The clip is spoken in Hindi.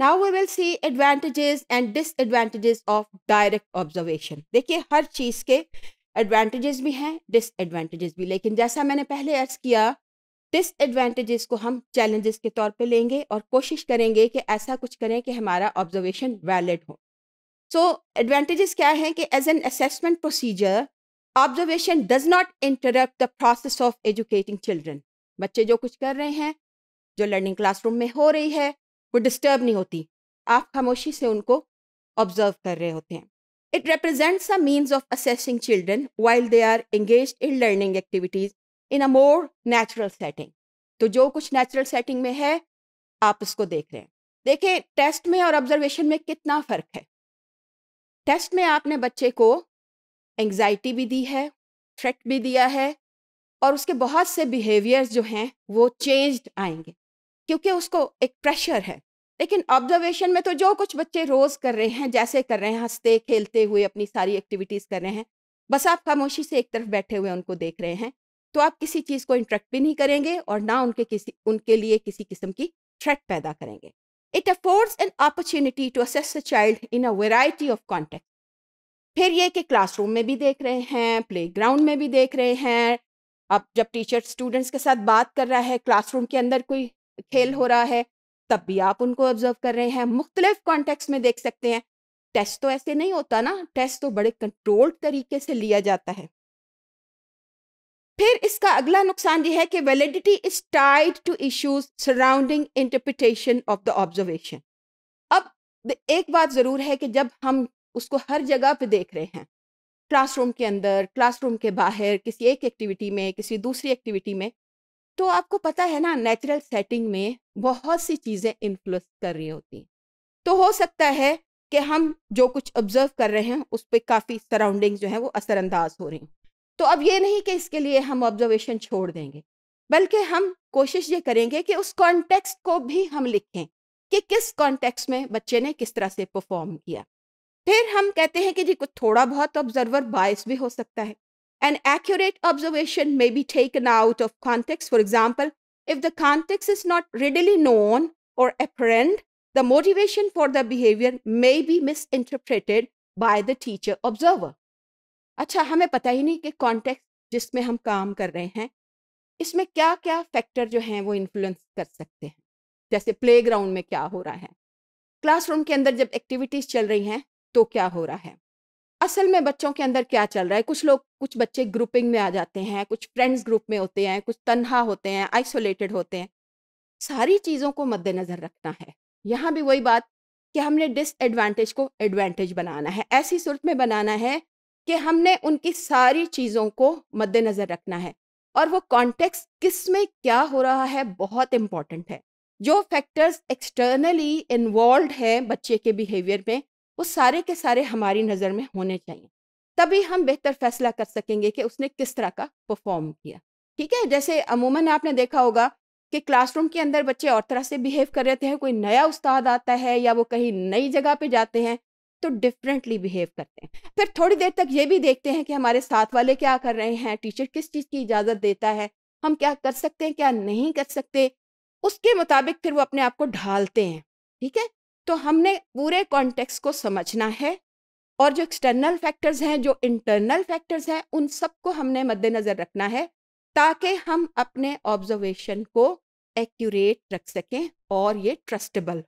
Now we will see advantages and disadvantages of direct observation देखिए हर चीज़ के एडवांटेजेस भी हैं डिसएडवांटेजेस भी लेकिन जैसा मैंने पहले अर्ज किया डिसएडवांटेजेस को हम चैलेंजेस के तौर पे लेंगे और कोशिश करेंगे कि ऐसा कुछ करें कि हमारा ऑब्जर्वेशन वैलिड हो सो एडवांटेजेस क्या है कि as an assessment procedure observation does not interrupt the process of educating children बच्चे जो कुछ कर रहे हैं जो लर्निंग क्लासरूम में हो रही है वो डिस्टर्ब नहीं होती आप खामोशी से उनको ऑब्जर्व कर रहे होते हैं it represents a means of assessing children while they are engage in learning activities in a more natural setting तो जो कुछ नेचुरल सेटिंग में है आप उसको देख रहे हैं देखिए टेस्ट में और ऑब्जर्वेशन में कितना फ़र्क है टेस्ट में आपने बच्चे को एंगजाइटी भी दी है थ्रेट भी दिया है और उसके बहुत से बिहेवियर्स जो हैं वो चेंज्ड आएंगे क्योंकि उसको एक प्रेशर है लेकिन ऑब्जर्वेशन में तो जो कुछ बच्चे रोज़ कर रहे हैं जैसे कर रहे हैं हंसते खेलते हुए अपनी सारी एक्टिविटीज़ कर रहे हैं बस आप खामोशी से एक तरफ बैठे हुए उनको देख रहे हैं तो आप किसी चीज़ को इंट्रैक्ट भी नहीं करेंगे और ना उनके किसी उनके लिए किसी किस्म की थ्रेट पैदा करेंगे it affords an opportunity to assess a child in a variety of context फिर ये कि क्लासरूम में भी देख रहे हैं ग्राउंड में भी देख रहे हैं अब जब टीचर स्टूडेंट्स के साथ बात कर रहा है क्लासरूम के अंदर कोई खेल हो रहा है तब भी आप उनको ऑब्जर्व कर रहे हैं मुख्तलिफ कॉन्टेक्स्ट में देख सकते हैं टेस्ट तो ऐसे नहीं होता ना टेस्ट तो बड़े कंट्रोल्ड तरीके से लिया जाता है फिर इसका अगला नुकसान यह है कि validity is tied to issues surrounding interpretation of the observation अब एक बात ज़रूर है कि जब हम उसको हर जगह पे देख रहे हैं क्लासरूम के अंदर क्लासरूम के बाहर किसी एक एक्टिविटी में किसी दूसरी एक्टिविटी में तो आपको पता है ना नेचुरल सेटिंग में बहुत सी चीज़ें इन्फ्लुएंस कर रही होती हैं तो हो सकता है कि हम जो कुछ ऑब्जर्व कर रहे हैं उस पर काफ़ी सराउंडिंग जो है वो असरअंदाज हो रही हैं तो अब ये नहीं कि इसके लिए हम ऑब्जर्वेशन छोड़ देंगे बल्कि हम कोशिश ये करेंगे कि उस कॉन्टेक्स्ट को भी हम लिखें कि किस कॉन्टेक्स्ट में बच्चे ने किस तरह से परफॉर्म किया फिर हम कहते हैं कि जी कुछ थोड़ा बहुत ऑब्जर्वर बायस भी हो सकता है An accurate observation may be taken out of context. For example, if the context is not readily known or apparent, the motivation for the behavior may be misinterpreted by the teacher observer. अच्छा हमें पता ही नहीं कि कॉन्टेक्स्ट जिसमें हम काम कर रहे हैं इसमें क्या क्या फैक्टर जो हैं वो इन्फ्लुएंस कर सकते हैं जैसे प्लेग्राउंड में क्या हो रहा है क्लासरूम के अंदर जब एक्टिविटीज़ चल रही हैं तो क्या हो रहा है असल में बच्चों के अंदर क्या चल रहा है कुछ लोग कुछ बच्चे ग्रुपिंग में आ जाते हैं कुछ फ्रेंड्स ग्रुप में होते हैं कुछ तन्हा होते हैं आइसोलेटेड होते हैं सारी चीज़ों को मद्देनज़र रखना है यहाँ भी वही बात कि हमने डिसएडवांटेज को एडवांटेज बनाना है ऐसी सूरत में बनाना है कि हमने उनकी सारी चीज़ों को मद्देनज़र रखना है और वो कॉन्टेक्स किस में क्या हो रहा है बहुत इम्पॉर्टेंट है जो फैक्टर्स एक्सटर्नली इन्वॉल्व है बच्चे के बिहेवियर में वो सारे के सारे हमारी नज़र में होने चाहिए तभी हम बेहतर फैसला कर सकेंगे कि उसने किस तरह का परफॉर्म किया ठीक है जैसे अमूमन आपने देखा होगा कि क्लासरूम के अंदर बच्चे और तरह से बिहेव कर रहे हैं कोई नया उस्ताद आता है या वो कहीं नई जगह पे जाते हैं तो डिफरेंटली बिहेव करते हैं फिर थोड़ी देर तक ये भी देखते हैं कि हमारे साथ वाले क्या कर रहे हैं टीचर किस चीज़ की इजाज़त देता है हम क्या कर सकते हैं क्या नहीं कर सकते उसके मुताबिक फिर वो अपने आप को ढालते हैं ठीक है तो हमने पूरे कॉन्टेक्स्ट को समझना है और जो एक्सटर्नल फैक्टर्स हैं जो इंटरनल फैक्टर्स हैं उन सबको हमने मद्देनज़र रखना है ताकि हम अपने ऑब्जर्वेशन को एक्यूरेट रख सकें और ये ट्रस्टेबल